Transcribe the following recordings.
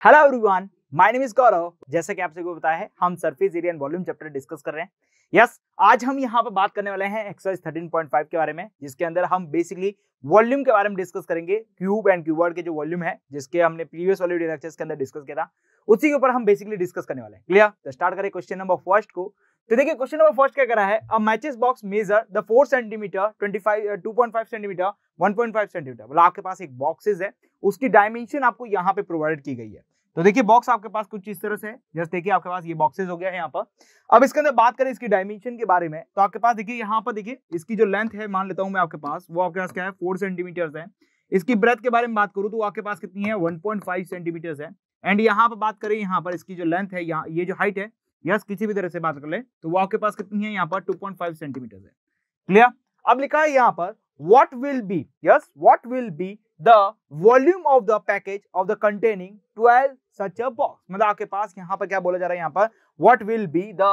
Hello everyone, my name is Gaurav जैसे कि आप सभी को बताया है हम surface area and volume chapter discuss कर रहे हैं यस yes, आज हम यहाँ पर बात करने वाले हैं एक्सरसाइज 13.5 के बारे में जिसके अंदर हम बेसिकली वॉल्यूम के बारे में डिस्कस करेंगे क्यूब एंड क्यूबर्ड के जो वॉल्यूम है जिसके हमने प्रीवियस वाले लेक्चर्स के अंदर डिस्कस किया था उसी के ऊपर हम बेसिकली डिस्कस करने वाले हैं क्लियर तो स्टार्ट करें क्वेश्चन नंबर फर्स्ट को तो देखिए क्वेश्चन नंबर फर्स्ट क्या करा है a matches box measure the four centimetre twenty five two point five centimetre one point five centimetre बोला आपके पास एक बॉक्सेज है उसकी डायमेंशन आपको यहाँ पे प्रोवाइड की गई है तो देखिए बॉक्स आपके पास कुछ इस तरह से जस्ट देखिए आपके पास ये बॉक्सेस हो गया है यहाँ पर अब इसके अंदर बात करें इसकी डायमेंशन के बारे में तो आपके पास देखिए यहाँ पर देखिए इसकी जो लेंथ है मान लेता हूँ मैं आपके पास वो आपके पास क्या है फोर सेंटीमीटर्स है इसकी ब्रेथ के बारे में बात करूँ तो आपके पास कितनी है वन सेंटीमीटर्स है एंड यहाँ पर बात करें यहाँ पर इसकी जो लेंथ है यहाँ ये जो हाइट है यस किसी भी तरह से बात कर ले तो वो आपके पास कितनी है यहाँ पर टू सेंटीमीटर्स है क्लियर अब लिखा है यहाँ पर what will be yes what will be the volume of the package of the containing 12 such a box मतलब आपके पास यहाँ पर क्या बोला जा रहा है यहाँ पर what will be the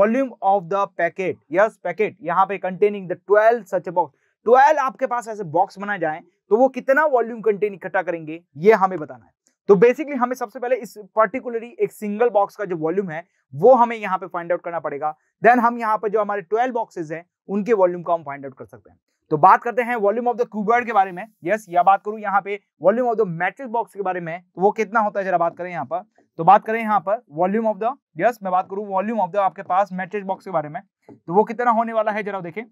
volume of the packet yes packet यहाँ पे containing the 12 such a box 12 आपके पास ऐसे बॉक्स बनाए जाए तो वो कितना वॉल्यूम कंटेन इकट्ठा करेंगे ये हमें बताना है तो बेसिकली हमें सबसे पहले इस पर्टिकुलरली एक सिंगल बॉक्स का जो वॉल्यूम है वो हमें यहाँ पे फाइंड आउट करना पड़ेगा देन हम यहाँ पर जो हमारे 12 बॉक्सेस हैं उनके वॉल्यूम को हम फाइंड आउट कर सकते हैं तो बात करते हैं वॉल्यूम ऑफ द क्यूबॉइड के बारे में यस या बात करूं यहाँ पे volume of the matrix box के बारे में तो वो कितना होता है जरा बात करें यहाँ पर तो बात करें यहाँ पर वॉल्यूम ऑफ द यस मैं बात करूं वॉल्यूम ऑफ द आपके पास मैट्रिक्स बॉक्स के बारे में तो वो कितना होने वाला है जरा देखें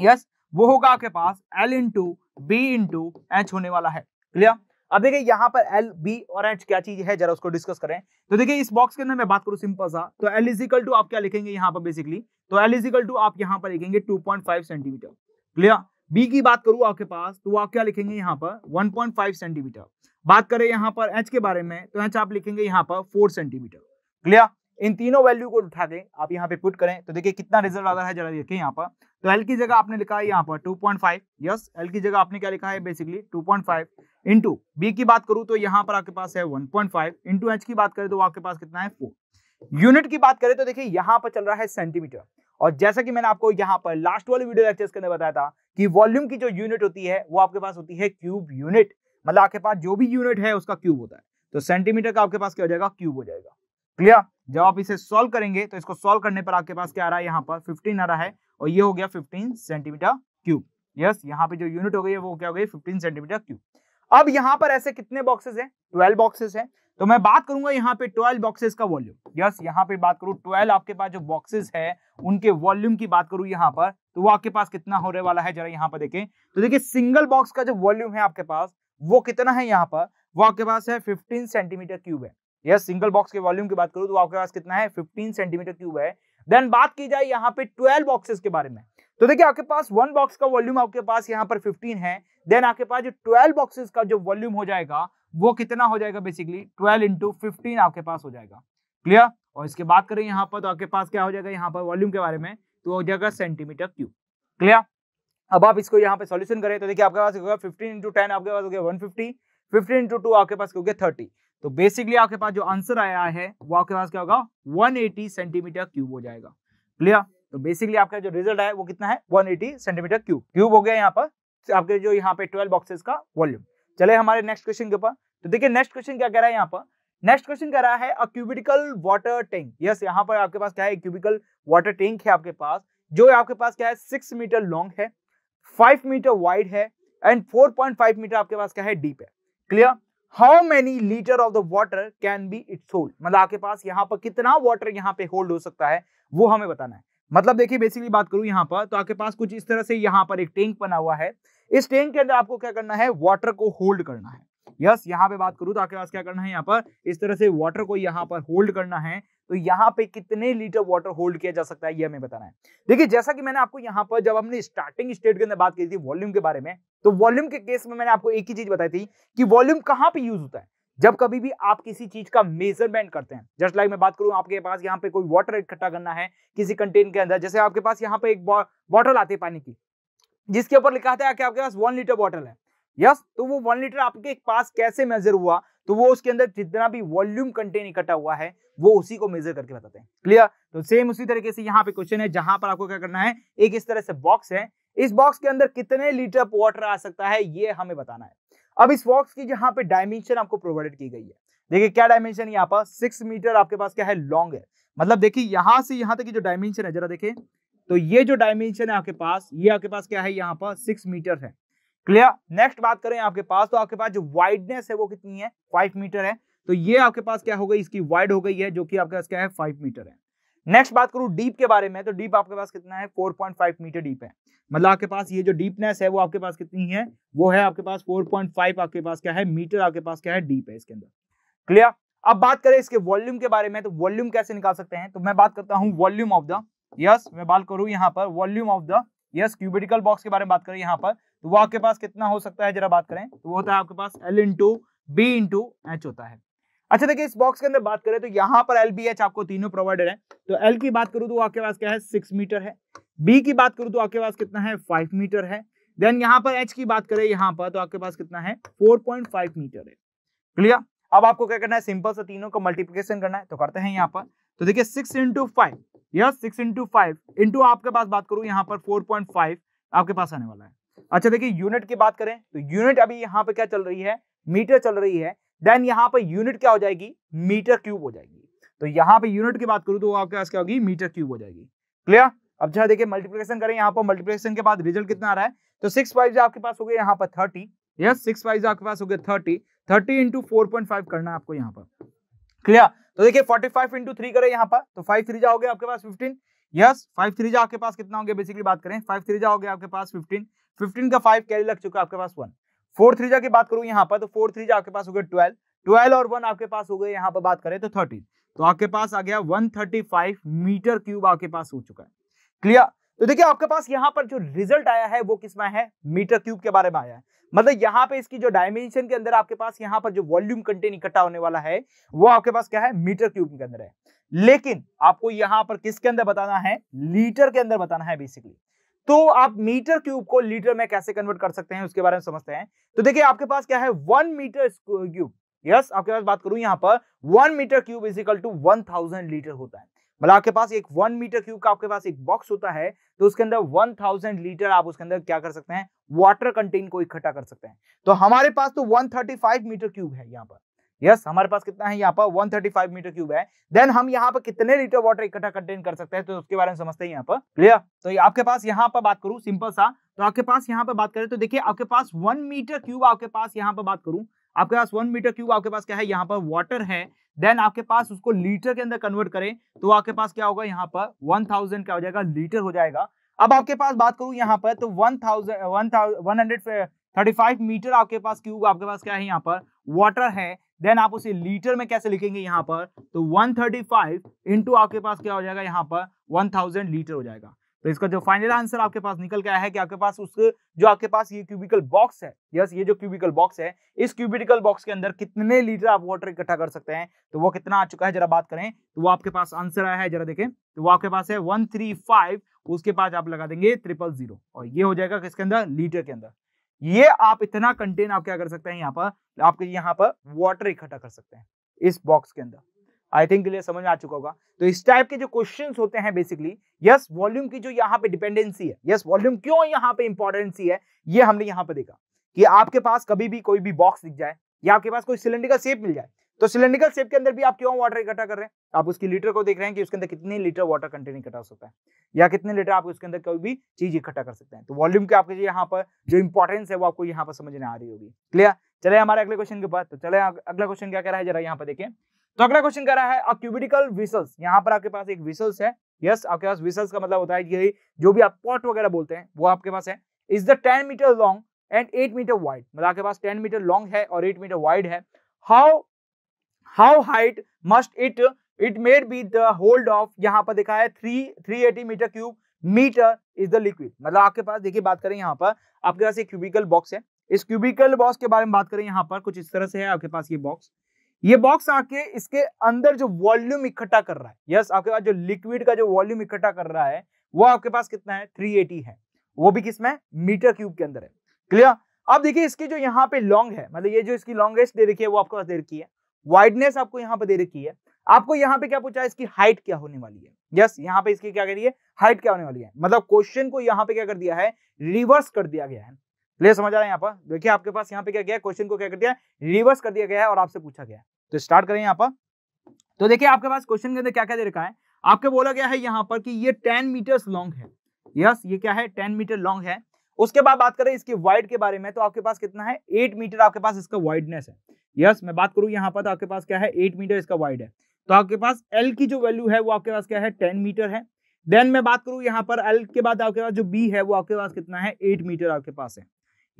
यस वो होगा आपके पास L into B into H होने वाला है क्लियर अब देखिए यहाँ पर एल बी और एच क्या चीज है जरा उसको डिस्कस करें तो देखिए इस बॉक्स के अंदर मैं बात करूँ सिंपल सा तो एल इजिकल टू आप क्या लिखेंगे यहाँ पर बेसिकली तो एल इजिकल टू आप यहाँ पर लिखेंगे फाइव सेंटीमीटर क्लियर बी की बात करूं आपके पास तो आप क्या लिखेंगे यहाँ पर 1.5 सेंटीमीटर बात करें यहाँ पर एच के बारे में तो एच आप लिखेंगे यहाँ पर 4 सेंटीमीटर क्लियर इन तीनों वैल्यू को उठा के आप यहाँ पे पुट करें तो देखिए कितना रिजल्ट आ रहा है जरा देखिए यहाँ पर तो एल की जगह आपने लिखा है यहाँ पर फाइव यस एल की जगह आपने क्या लिखा है बेसिकली फाइव इंटू बी की बात करूं तो यहाँ पर आपके पास है वन पॉइंट इंटू एच की बात करें तो आपके पास कितना है फोर यूनिट की बात करें तो देखिए यहाँ पर चल रहा है सेंटीमीटर और जैसा कि मैंने आपको यहाँ पर लास्ट वाले वीडियो लेक्चर के अंदर बताया था कि वॉल्यूम की जो यूनिट होती है वो आपके पास होती है क्यूब यूनिट मतलब आपके पास जो भी यूनिट है उसका क्यूब होता है तो सेंटीमीटर का आपके पास क्या हो जाएगा क्यूब हो जाएगा क्लियर जब आप इसे सॉल्व करेंगे तो इसको सॉल्व करने पर आपके पास क्या आ रहा है यहाँ पर फिफ्टीन आ रहा है और ये हो गया फिफ्टीन सेंटीमीटर क्यूब यस यहाँ पे जो यूनिट हो गई है वो क्या हो गई फिफ्टीन सेंटीमीटर क्यूब अब यहाँ पर ऐसे कितने बॉक्सेस हैं ट्वेल्व बॉक्सेस हैं तो मैं बात करूंगा यहाँ पे ट्वेल्व बॉक्सेस का वॉल्यूम यस यहाँ पे बात करूँ ट्वेल्व आपके पास जो बॉक्सेस है उनके वॉल्यूम की बात करूँ यहाँ पर तो वो आपके पास कितना होने वाला है जरा यहाँ पर देखें तो देखिए सिंगल बॉक्स का जो वॉल्यूम है आपके पास वो कितना है यहाँ पर वो आपके पास है फिफ्टीन सेंटीमीटर क्यूब है यस सिंगल बॉक्स के वॉल्यूम की बात करूँ तो आपके पास कितना है फिफ्टीन सेंटीमीटर क्यूब है देन बात की जाए यहाँ पे ट्वेल्व बॉक्सेस के बारे में तो देखिए आपके पास वन बॉक्स का वॉल्यूम आपके पास यहाँ पर 15 है देन आपके पास जो 12 बॉक्सेस का जो वॉल्यूम हो जाएगा वो कितना हो जाएगा बेसिकली ट्वेल्व इंटू फिफ्टीन आपके पास हो जाएगा क्लियर और इसके बात करें यहाँ पर तो आपके पास क्या हो जाएगा यहाँ पर वॉल्यूम के बारे में तो हो जाएगा सेंटीमीटर क्यूब क्लियर अब आप इसको यहाँ पे सॉल्यूशन करें तो देखिए आपके पास होगा फिफ्टीन इंटू टेन आपके पास हो गया one fifty fifteen into two आपके पास हो गया थर्टी तो बेसिकली आपके पास जो आंसर आया है वो आपके पास क्या होगा वन एटी सेंटीमीटर क्यूब हो जाएगा क्लियर तो बेसिकली आपका जो रिजल्ट है वो कितना है 180 सेंटीमीटर क्यूब क्यूब हो गया यहाँ पर आपके जो यहाँ पे 12 बॉक्सेस का वॉल्यूम चले हमारे नेक्स्ट क्वेश्चन के ऊपर तो देखिए नेक्स्ट क्वेश्चन क्या कह रहा है यहाँ पर नेक्स्ट क्वेश्चन कह रहा है a cubical water tank yes यहाँ पर आपके पास क्या है क्यूबिकल वाटर टैंक है आपके पास जो आपके पास क्या है सिक्स मीटर लॉन्ग है फाइव मीटर वाइड है and four point five metre आपके पास क्या है डीप है clear how many litre of the water can be its hold मतलब आपके पास यहाँ पर कितना वॉटर यहाँ पे होल्ड हो सकता है वो हमें बताना है मतलब देखिए बेसिकली बात करूं यहाँ पर तो आपके पास कुछ इस तरह से यहाँ पर एक टैंक बना हुआ है इस टैंक के अंदर आपको क्या करना है वाटर को होल्ड करना है यस यहाँ पे बात करूं तो आपके पास क्या करना है यहाँ पर इस तरह से वाटर को यहाँ पर होल्ड करना है तो यहाँ पे कितने लीटर वाटर होल्ड किया जा सकता है ये हमें बताना है देखिए जैसा कि मैंने आपको यहाँ पर जब हमने स्टार्टिंग स्टेट के अंदर बात की थी वॉल्यूम के बारे में तो वॉल्यूम के केस में मैंने आपको एक ही चीज बताई थी कि वॉल्यूम कहाँ पे यूज होता है जब कभी भी आप किसी चीज का मेजरमेंट करते हैं जस्ट लाइक मैं बात करूं आपके पास यहाँ पे कोई वाटर इकट्ठा करना है किसी कंटेन के अंदर जैसे आपके पास यहाँ पे एक बॉटल आती है पानी की जिसके ऊपर लिखा था कि आपके पास वन लीटर बॉटल है यस तो वो वन लीटर आपके पास कैसे मेजर हुआ तो वो उसके अंदर जितना भी वॉल्यूम कंटेन इकट्ठा हुआ है वो उसी को मेजर करके बताते हैं क्लियर तो सेम उसी तरीके से यहाँ पे क्वेश्चन है जहां पर आपको क्या करना है एक इस तरह से बॉक्स है इस बॉक्स के अंदर कितने लीटर वाटर आ सकता है ये हमें बताना है अब इस बॉक्स की जहां पे डायमेंशन आपको प्रोवाइडेड की गई है देखिए क्या डायमेंशन यहाँ पर सिक्स मीटर आपके पास क्या है लॉन्ग है मतलब देखिए यहाँ से यहाँ तक की जो डायमेंशन है जरा देखे तो ये जो डायमेंशन है आपके पास ये आपके पास क्या है यहाँ पर सिक्स मीटर है क्लियर नेक्स्ट बात करें आपके पास तो आपके पास जो वाइडनेस है वो कितनी है फाइव मीटर है तो ये आपके पास क्या हो गई इसकी वाइड हो गई है जो कि आपके पास क्या है फाइव मीटर है नेक्स्ट बात करूं डीप के बारे में तो डीप आपके पास कितना है four point five metre deep है मतलब आपके पास ये जो डीपनेस है वो आपके पास कितनी है वो है आपके पास 4.5 आपके पास क्या है मीटर आपके पास क्या है डीप है इसके अंदर क्लियर अब बात करें इसके वॉल्यूम के बारे में तो वॉल्यूम कैसे निकाल सकते हैं तो मैं बात करता हूँ वॉल्यूम ऑफ द यस मैं बात करूँ यहाँ पर volume of the yes cubical box के बारे में बात करें यहाँ पर तो वो आपके पास कितना हो सकता है जरा बात करें तो वो होता है आपके पास L into B into H होता है अच्छा देखिए इस बॉक्स के अंदर बात करें तो यहाँ पर एल बी एच आपको तीनों प्रोवाइडेड है तो एल की बात करूँ तो आपके पास क्या है सिक्स मीटर है बी की बात करूं तो आपके पास कितना है फाइव मीटर है देन यहां पर एच की बात करें यहां पर तो आपके पास कितना है फोर पॉइंट फाइव मीटर है क्लियर अब आपको क्या करना है सिंपल से तीनों का मल्टीप्लीकेशन करना है तो करते हैं यहाँ पर तो देखिए सिक्स इंटू फाइव यह सिक्स इंटू फाइव इंटू आपके पास बात करूं यहाँ पर फोर पॉइंट फाइव आपके पास आने वाला है अच्छा देखिए यूनिट की बात करें तो यूनिट अभी यहाँ पे क्या चल रही है मीटर चल रही है देन यहाँ पर यूनिट क्या हो जाएगी मीटर क्यूब हो जाएगी तो यहाँ पे यूनिट की बात करूं तो आपके पास क्या होगी मीटर क्यूब हो जाएगी क्लियर अब जहाँ देखिए मल्टीप्लीकेशन करें यहाँ पर मल्टीप्लीकेशन के बाद रिजल्ट कितना आ रहा है तो सिक्स फाइव आपके पास हो गए यहाँ पर थर्टी यस सिक्स फाइव आपके पास हो गए thirty thirty into four point five करना है आपको यहाँ पर क्लियर तो देखिए फोर्टी फाइव इंटू थ्री करें यहाँ पर तो फाइव थ्री जाओगे आपके पास फिफ्टीन यस फाइव थ्री जा आपके पास कितना हो गया बेसिकली बात करें फाइव थ्री जाओगे आपके पास फिफ्टीन फिफ्टीन का फाइव कैरी लग चुका है आपके पास वन फोर थ्री जा की बात करूँ यहाँ पर तो फोर थ्री जा आपके पास हो गया ट्वेल्व ट्वेल्व और वन आपके पास हो गए यहाँ पर बात करें तो थर्टीन तो आपके पास आ गया one thirty five metre cube आपके पास हो चुका है क्लियर तो देखिए आपके पास यहाँ पर जो रिजल्ट आया है वो किसमें है मीटर क्यूब के बारे में आया है मतलब यहाँ पे इसकी जो डायमेंशन के अंदर आपके पास यहाँ पर जो वॉल्यूम कंटेन इकट्ठा होने वाला है वो आपके पास क्या है मीटर क्यूब के अंदर है लेकिन आपको यहाँ पर किसके अंदर बताना है लीटर के अंदर बताना है बेसिकली तो आप मीटर क्यूब को लीटर में कैसे कन्वर्ट कर सकते हैं उसके बारे में समझते हैं तो देखिये आपके पास क्या है वन मीटर क्यूब यस आपके पास बात करूं यहाँ पर one metre cube is equal to one thousand litre होता है मतलब आपके पास एक वन मीटर क्यूब का आपके पास एक बॉक्स होता है तो उसके अंदर वन थाउजेंड लीटर आप उसके अंदर क्या कर सकते हैं वाटर कंटेन को इकट्ठा कर सकते हैं तो हमारे पास तो one thirty five metre cube है यहाँ पर यस yes, हमारे पास कितना है यहाँ पर one thirty five metre cube है देन हम यहाँ पर कितने लीटर वाटर इकट्ठा कंटेन कर सकते हैं तो उसके बारे में समझते हैं यहाँ पर क्लियर तो आपके पास यहाँ पर बात करूं सिंपल सा तो आपके पास यहाँ पर बात करें तो देखिए आपके पास वन मीटर क्यूब आपके पास यहाँ पर बात करूं आपके पास वन मीटर क्यूब आपके पास क्या है यहाँ पर वाटर है देन आपके पास उसको लीटर के अंदर कन्वर्ट करें तो आपके पास क्या होगा यहाँ पर वन थाउजेंड क्या हो जाएगा लीटर हो जाएगा अब आपके पास बात करूं यहाँ पर तो one thousand one hundred thirty five metre आपके पास क्यूब आपके पास क्या है यहाँ पर वाटर है देन आप उसे लीटर में कैसे लिखेंगे यहाँ पर तो 135 थर्टी इंटू आपके पास क्या हो जाएगा यहाँ पर 1000 लीटर हो जाएगा तो इसका जो फाइनल आंसर आपके पास निकल के आया है कि आपके पास उस जो आपके पास ये क्यूबिकल बॉक्स है यस ये जो क्यूबिकल बॉक्स है इस क्यूबिकल बॉक्स के अंदर कितने लीटर आप वाटर इकट्ठा कर सकते हैं तो वो कितना आ चुका है जरा बात करें तो वो आपके पास आंसर आया है जरा देखें तो वो आपके पास है वन थ्री फाइव उसके पास आप लगा देंगे ट्रिपल जीरो और ये हो जाएगा किसके अंदर लीटर के अंदर ये आप इतना कंटेन आप क्या कर सकते हैं यहाँ पर आपके यहाँ पर वाटर इकट्ठा कर सकते हैं इस बॉक्स के अंदर आई थिंक क्लियर समझ में आ चुका होगा तो इस टाइप के जो क्वेश्चन होते हैं बेसिकली यस वॉल्यूम की जो यहाँ पे डिपेंडेंसी है यस वॉल्यूम क्यों यहाँ पे इंपॉर्टेंसी है ये हमने यहाँ पे देखा कि आपके पास कभी भी कोई भी बॉक्स दिख जाए या आपके पास कोई सिलेंडर शेप मिल जाए तो सिलेंडिकल शेप के अंदर भी आप क्यों वाटर इकट्ठा कर रहे हैं आप उसकी लीटर को देख रहे हैं कि उसके अंदर कितने लीटर वाटर कंटेन इकट्ठा हो सकता है या कितने लीटर आप उसके अंदर कोई भी चीज इकट्ठा कर सकते हैं तो वॉल्यूम के आपके यहाँ पर जो इंपॉर्टेंस है वो आपको यहाँ पर समझ में आ रही होगी क्लियर चले हमारे अगले क्वेश्चन के बाद तो चले अगला क्वेश्चन क्या कह रहा है जरा यहाँ पर देखें तो अगला क्वेश्चन कह रहा है अ क्यूबिटिकल विसल्स यहाँ पर आपके पास एक विसल्स है यस yes, आपके पास विसल्स का मतलब होता है यही जो भी आप पॉट वगैरह बोलते हैं वो आपके पास है is the ten metre long and eight metre wide मतलब आपके पास टेन मीटर लॉन्ग है और एट मीटर वाइड है how how height must it it made be the hold of यहाँ पर देखा है three three eighty metre cube metre is the liquid मतलब आपके पास देखिए बात करें यहाँ पर आपके पास एक क्यूबिकल बॉक्स है इस क्यूबिकल बॉक्स के बारे में बात करें यहाँ पर कुछ इस तरह से है आपके पास ये बॉक्स ये बॉक्स आके इसके अंदर जो वॉल्यूम इकट्ठा कर रहा है यस आपके पास जो लिक्विड का जो वॉल्यूम इकट्ठा कर रहा है वो आपके पास कितना है 380 है वो भी किसमें मीटर क्यूब के अंदर है क्लियर अब देखिए इसके जो यहाँ पे लॉन्ग है मतलब ये जो इसकी लॉन्गेस्ट दे रखी है वो आपके पास दे रखी है वाइडनेस आपको यहाँ पे दे रखी है आपको यहाँ पे क्या पूछा है इसकी हाइट क्या होने वाली है यस yes, यहाँ पे इसकी क्या करिए हाइट क्या होने वाली है मतलब क्वेश्चन को यहाँ पे क्या कर दिया है रिवर्स कर दिया गया है क्लियर समझ आ रहा है यहाँ पर देखिए आपके पास यहाँ पे क्या गया क्वेश्चन को क्या कर दिया रिवर्स कर दिया गया है और आपसे पूछा गया तो स्टार्ट करें यहाँ पर तो देखिए आपके पास क्वेश्चन के अंदर क्या क्या दे रखा है आपके बोला गया है यहाँ पर कि ये टेन मीटर लॉन्ग है यस ये क्या है टेन मीटर लॉन्ग है उसके बाद बात करें इसकी वाइड के बारे में तो आपके पास कितना है एट मीटर आपके पास इसका वाइडनेस है यस मैं बात करूं यहाँ पर तो आपके पास क्या है एट मीटर इसका वाइड है तो आपके पास एल की जो वैल्यू है वो आपके पास क्या है टेन मीटर है देन मैं बात करूं यहाँ पर एल के बाद आपके पास जो बी है वो आपके पास कितना है एट मीटर आपके पास है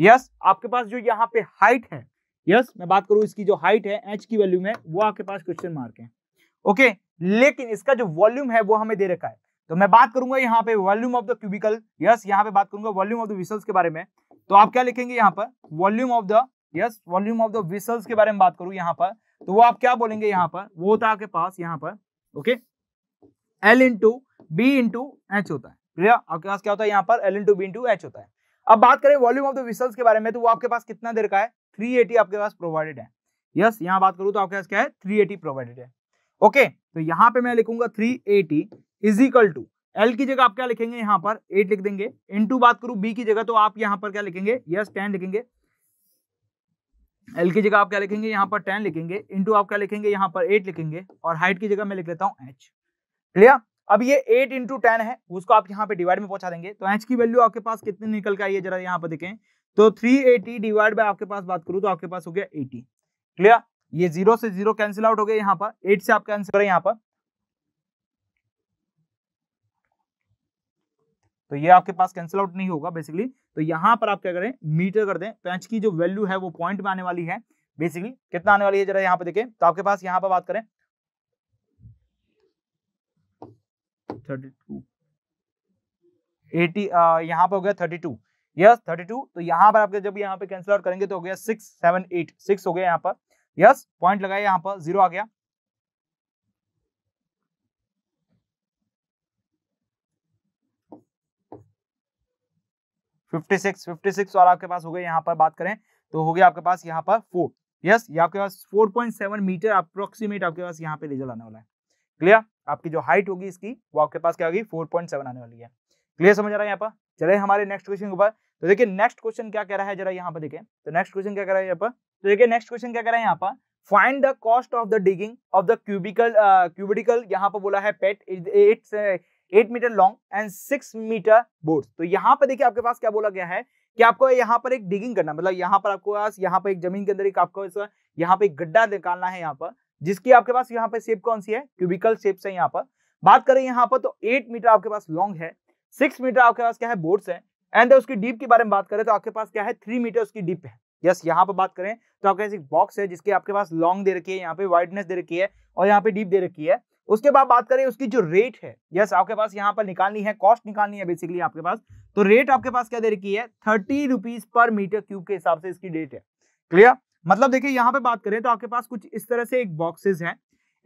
यस आपके पास जो यहाँ पे हाइट है यस मैं बात करूं इसकी जो हाइट है एच की वॉल्यूम है वो आपके पास क्वेश्चन मार्क है ओके लेकिन इसका जो वॉल्यूम है वो हमें दे रखा है तो मैं बात करूंगा यहाँ पे volume of the cubical yes यहाँ पे बात करूंगा वॉल्यूम ऑफ द विसल्स के बारे में तो आप क्या लिखेंगे यहाँ पर volume of the yes volume of the vessels के बारे में बात करूं यहाँ पर तो वो आप क्या बोलेंगे यहाँ पर वो होता है आपके पास यहाँ पर okay L into B into H होता है आपके पास क्या होता है यहाँ पर L into B into H होता है अब बात करें वॉल्यूम ऑफ द विसल्स के बारे में तो वो आपके पास कितना देर का है 380 आपके पास प्रोवाइडेड है यस यहाँ बात करूं तो आपके पास क्या है एटी प्रोवाइडेड है ओके okay, तो यहाँ पे मैं लिखूंगा three eighty is equal to L की जगह आप क्या लिखेंगे यहाँ पर एट लिख देंगे टू बात करूं बी की जगह तो आप यहाँ पर क्या लिखेंगे यस टेन लिखेंगे एल की जगह आप क्या लिखेंगे यहाँ पर टेन लिखेंगे टू आप क्या लिखेंगे यहाँ पर एट लिखेंगे और हाइट की जगह मैं लिख लेता हूँ एच क्लियर अब ये एट इंटू टेन है उसको आप यहाँ पे डिवाइड में पहुंचा देंगे तो एच की वैल्यू आपके पास कितनी निकल के आई है जरा यहाँ पे देखें तो 380 डिवाइड बाय आपके पास बात करूं तो आपके पास हो गया 80 क्लियर ये जीरो से जीरो कैंसिल आउट हो गया यहाँ पर एट से आप कैंसिल करें यहाँ पर तो ये आपके पास कैंसिल आउट नहीं होगा बेसिकली तो यहाँ पर आप क्या करें मीटर कर दें तो एच की जो वैल्यू है वो पॉइंट में आने वाली है बेसिकली कितना आने वाली है जरा यहाँ पे देखें तो आपके पास यहाँ पर बात करें थर्टी टू यहाँ पर हो गया thirty two yes thirty two तो यहाँ पर आपके जब यहाँ पे कैंसिल आउट करेंगे तो हो गया सिक्स सेवन एट सिक्स हो गया यहाँ पर यस पॉइंट लगाया यहाँ पर जीरो आ गया फिफ्टी सिक्स फिफ्टी सिक्स और आपके पास हो गया यहाँ पर बात करें तो हो गया आपके पास यहाँ पर फोर यस yes, ये आपके पास सेवन मीटर अप्रोक्सीमेट आपके पास यहाँ पे रिजल्ट आने वाला है क्लियर आपकी जो हाइट होगी इसकी वो आपके पास क्या होगी फोर पॉइंट सेवन आने वाली है क्लियर समझ आ रहा है यहाँ पर चले हमारे नेक्स्ट क्वेश्चन के ऊपर तो देखिए नेक्स्ट क्वेश्चन क्या कह रहा है जरा यहाँ पर देखें तो नेक्स्ट क्वेश्चन क्या कह रहा है यहाँ पर तो देखिए नेक्स्ट क्वेश्चन क्या कह रहा है यहाँ पर find the cost of the digging of the cubical cubical यहाँ पर बोला है pit its eight metre long and six metre broad तो यहाँ पर देखिए आपके पास क्या बोला गया है कि आपको यहाँ पर एक डिगिंग करना मतलब यहाँ पर आपको यहाँ पर एक जमीन के अंदर एक आपको यहाँ पे एक गड्ढा निकालना है यहाँ पर जिसकी आपके पास यहाँ पे शेप कौन सी है क्यूबिकल शेप है यहाँ पर बात करें यहाँ पर तो एट मीटर आपके पास लॉन्ग है सिक्स मीटर आपके पास क्या है बोर्ड्स है एंड उसकी डीप के बारे में बात करें तो आपके पास क्या है थ्री मीटर उसकी डीप है यस yes, यहाँ पर बात करें तो आपके पास एक बॉक्स है जिसके आपके पास लॉन्ग दे रखी है यहाँ पे वाइडनेस दे रखी है और यहाँ पे डीप दे रखी है उसके बाद बात करें उसकी जो रेट है यस yes, आपके पास यहाँ पर निकालनी है कॉस्ट निकालनी है बेसिकली आपके पास तो रेट आपके पास क्या दे रखी है thirty rupees per metre cube के हिसाब से इसकी रेट है क्लियर मतलब देखिए यहाँ पे बात करें तो आपके पास कुछ इस तरह से एक बॉक्सेस है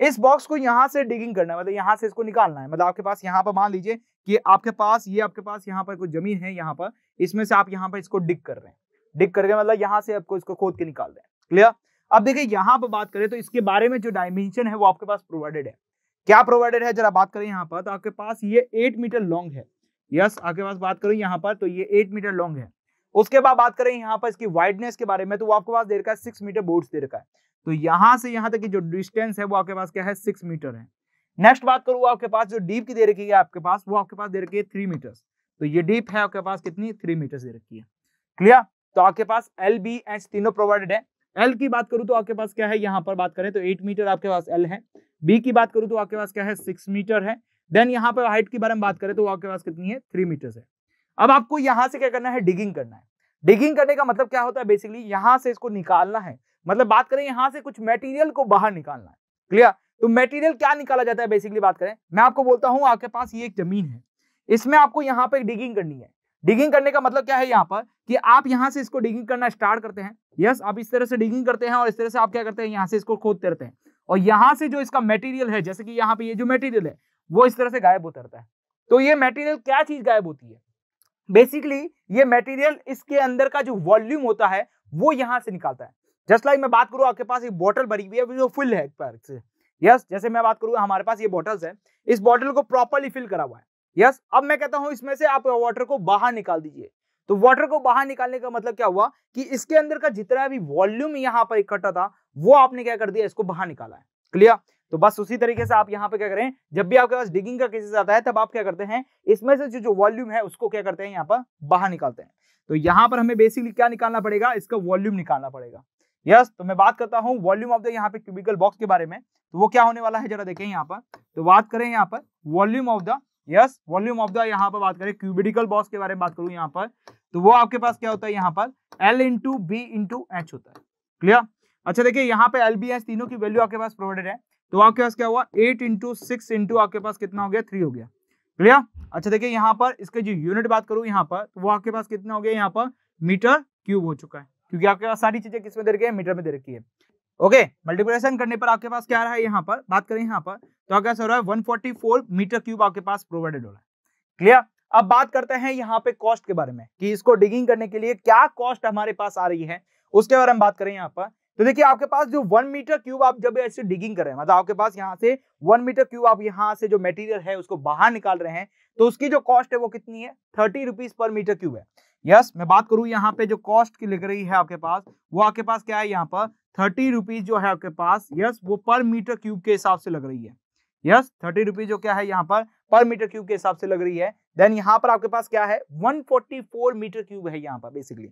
इस बॉक्स को यहाँ से डिगिंग करना है मतलब यहाँ से इसको निकालना है मतलब आपके पास यहाँ पर मान लीजिए कि आपके पास ये आपके पास यहाँ पर कुछ जमीन है यहाँ पर इसमें से आप यहाँ पर इसको डिग कर रहे हैं डिग करके मतलब यहाँ से आपको इसको खोद के निकाल रहे हैं क्लियर अब देखिए यहाँ पर बात करें तो इसके बारे में जो डायमेंशन है वो आपके पास प्रोवाइडेड है क्या प्रोवाइडेड है जरा बात करें यहाँ पर तो आपके पास ये एट मीटर लॉन्ग है यस आपके पास बात करें यहाँ पर तो ये एट मीटर लॉन्ग है उसके बाद बात करें यहाँ पर इसकी वाइडनेस के बारे में तो वो आपके पास दे रखा है सिक्स मीटर बोर्ड दे रखा है तो यहाँ से यहाँ तक की जो डिस्टेंस है वो आपके पास क्या है सिक्स मीटर है नेक्स्ट बात करूँ आपके पास जो डीप की दे रखी है आपके पास वो आपके पास दे रखी है थ्री मीटर तो ये डीप है आपके पास कितनी थ्री मीटर दे रखी है क्लियर तो आपके पास एल बी एच तीनों प्रोवाइडेड है एल की बात करूं तो आपके पास क्या है यहाँ पर बात करें तो एट मीटर आपके पास एल है बी की बात करूं तो आपके पास क्या है सिक्स मीटर है देन यहाँ पर हाइट के बारे में बात करें तो आपके पास कितनी है थ्री मीटर है अब आपको यहां से क्या करना है डिगिंग करना है डिगिंग करने का मतलब क्या होता है बेसिकली यहां से इसको निकालना है मतलब बात करें यहां से कुछ मेटीरियल को बाहर निकालना है क्लियर तो मेटीरियल क्या निकाला जाता है बेसिकली बात करें मैं आपको बोलता हूं आपके पास ये एक जमीन है इसमें आपको यहाँ पर डिगिंग करनी है डिगिंग करने का मतलब क्या है यहाँ पर कि आप यहाँ से इसको डिगिंग करना स्टार्ट करते हैं यस आप इस तरह से डिगिंग करते हैं और इस तरह से आप क्या करते हैं यहाँ से इसको खोदते रहते हैं और यहाँ से जो इसका मेटीरियल है जैसे कि यहाँ पे ये जो मेटीरियल है वो इस तरह से गायब होता रहता है तो ये मेटीरियल क्या चीज गायब होती है बेसिकली ये मटेरियल इसके अंदर का जो वॉल्यूम होता है वो यहाँ से निकालता है जस्ट लाइक like मैं बात करूँ आपके पास एक बॉटल भरी हुई है जो फुल है यस yes, जैसे मैं बात करूँगा हमारे पास ये बॉटल्स है इस बॉटल को प्रॉपरली फिल करा हुआ है यस yes, अब मैं कहता हूँ इसमें से आप वाटर को बाहर निकाल दीजिए तो वाटर को बाहर निकालने का मतलब क्या हुआ कि इसके अंदर का जितना भी वॉल्यूम यहाँ पर इकट्ठा था वो आपने क्या कर दिया इसको बाहर निकाला है क्लियर तो बस उसी तरीके से आप यहाँ पे क्या करें जब भी आपके पास डिगिंग का केसेस आता है तब आप क्या करते हैं इसमें से जो जो वॉल्यूम है उसको क्या करते हैं यहाँ पर बाहर निकालते हैं तो यहाँ पर हमें बेसिकली क्या निकालना पड़ेगा इसका वॉल्यूम निकालना पड़ेगा यस yes, तो मैं बात करता हूँ वॉल्यूम ऑफ द यहाँ पे क्यूबिकल बॉक्स के बारे में तो वो क्या होने वाला है जरा देखें यहाँ पर तो बात करें यहाँ पर volume of the yes volume of the यहाँ पर बात करें क्यूबिडिकल बॉक्स के बारे में बात करूँ यहाँ पर तो वो आपके पास क्या होता है यहाँ पर L into B into H होता है क्लियर अच्छा देखिए यहाँ पे एल बी एच तीनों की वैल्यू आपके पास प्रोवाइडेड है तो आपके पास क्या हुआ एट इंटू सिक्स इंटू आपके पास कितना हो गया थ्री हो गया क्लियर अच्छा देखिए यहाँ पर इसके जो यूनिट बात करूँ यहाँ पर तो वो आपके पास कितना हो गया यहाँ पर मीटर क्यूब हो चुका है क्योंकि आपके पास सारी चीजें किसमें दे रखी है मीटर में दे रखी है ओके मल्टीप्लिकेशन करने पर आपके पास क्या रहा है यहाँ पर बात करें यहाँ पर तो आपके पास हो रहा है 144 मीटर क्यूब आपके पास प्रोवाइडेड हो रहा है क्लियर अब बात करते हैं यहाँ पे कॉस्ट के बारे में कि इसको डिगिंग करने के लिए क्या कॉस्ट हमारे पास आ रही है उसके बारे में बात करें यहाँ पर तो देखिए आपके पास जो वन मीटर क्यूब आप जब ऐसे डिगिंग कर रहे हैं मतलब आपके पास यहाँ से वन मीटर क्यूब आप यहाँ से जो मेटीरियल है उसको बाहर निकाल रहे हैं तो उसकी जो कॉस्ट है वो कितनी है thirty rupees per metre cube है यस yes, मैं बात करूं यहाँ पे जो कॉस्ट की लग रही है आपके पास वो आपके पास क्या है यहाँ पर थर्टी रुपीज जो है आपके पास यस yes, वो पर मीटर क्यूब के हिसाब से लग रही है यस थर्टी रुपीज जो क्या है यहाँ पर पर मीटर क्यूब के हिसाब से लग रही है देन यहाँ पर आपके पास क्या है वन मीटर क्यूब है यहाँ पर बेसिकली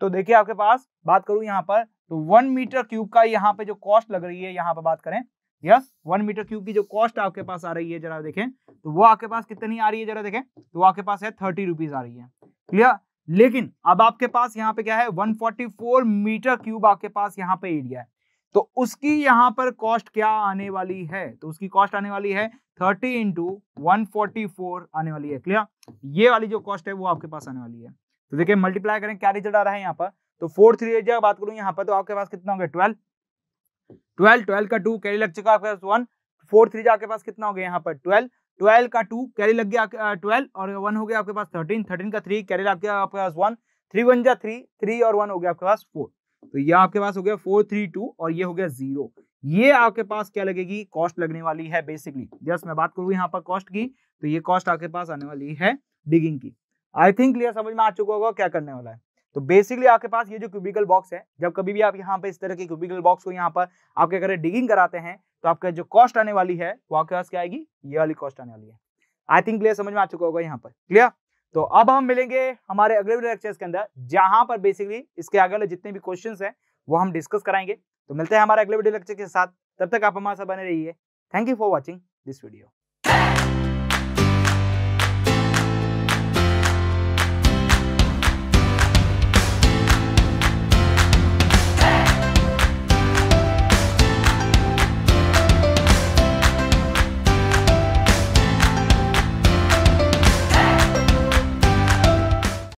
तो देखिए आपके पास बात करूं यहाँ पर तो वन मीटर क्यूब का यहाँ पे जो कॉस्ट लग रही है यहाँ पे बात करें यस वन मीटर क्यूब की जो कॉस्ट आपके पास आ रही है जरा देखें तो वो आपके पास कितनी आ रही है जरा देखें तो आपके पास है थर्टी रुपीज आ रही है क्लियर लेकिन अब आपके पास यहाँ पे क्या है 144 मीटर क्यूब आपके पास यहाँ पे एरिया है तो उसकी यहाँ पर कॉस्ट क्या आने वाली है तो उसकी कॉस्ट आने वाली है थर्टी इंटू वन आने वाली है क्लियर ये वाली जो कॉस्ट है वो आपके पास आने वाली है तो देखिए मल्टीप्लाई करें क्या रिजल्ट आ रहा है यहाँ पर तो फोर थ्री एट बात करूं यहाँ पर तो आपके पास कितना हो गया ट्वेल्व ट्वेल्व ट्वेल्व का टू कैरी लग चुका आपके पास वन फोर थ्री आपके पास कितना हो गया यहाँ पर ट्वेल्व ट्वेल्व का टू कैरी लग गया ट्वेल्व और वन हो गया आपके पास थर्टीन थर्टीन का थ्री कैरी लग गया आपके पास वन थ्री वन जा थ्री थ्री और वन हो गया आपके पास फोर तो ये आपके पास हो गया फोर थ्री टू और ये हो गया जीरो ये आपके पास क्या लगेगी कॉस्ट लगने वाली है बेसिकली जस्ट मैं बात करूँ यहाँ पर कॉस्ट की तो ये कॉस्ट आपके पास आने वाली है डिगिंग की आई थिंक क्लियर समझ में आ चुका होगा क्या करने वाला है तो बेसिकली आपके पास ये जो क्यूबिकल बॉक्स है जब कभी भी आप यहाँ पे इस तरह के क्यूबिकल बॉक्स को यहाँ पर आपके अगर डिगिंग कराते हैं तो आपका जो कॉस्ट आने वाली है वो आपके पास क्या आएगी ये वाली कॉस्ट आने वाली है आई थिंक क्लियर समझ में आ चुका होगा यहाँ पर क्लियर तो अब हम मिलेंगे हमारे अगले लेक्चर्स के अंदर जहां पर बेसिकली इसके आगे वाले जितने भी क्वेश्चन है वो हम डिस्कस कराएंगे तो मिलते हैं हमारे अगले वीडियो लेक्चर के साथ तब तक आप हमारे साथ बने रहिए thank you for watching this video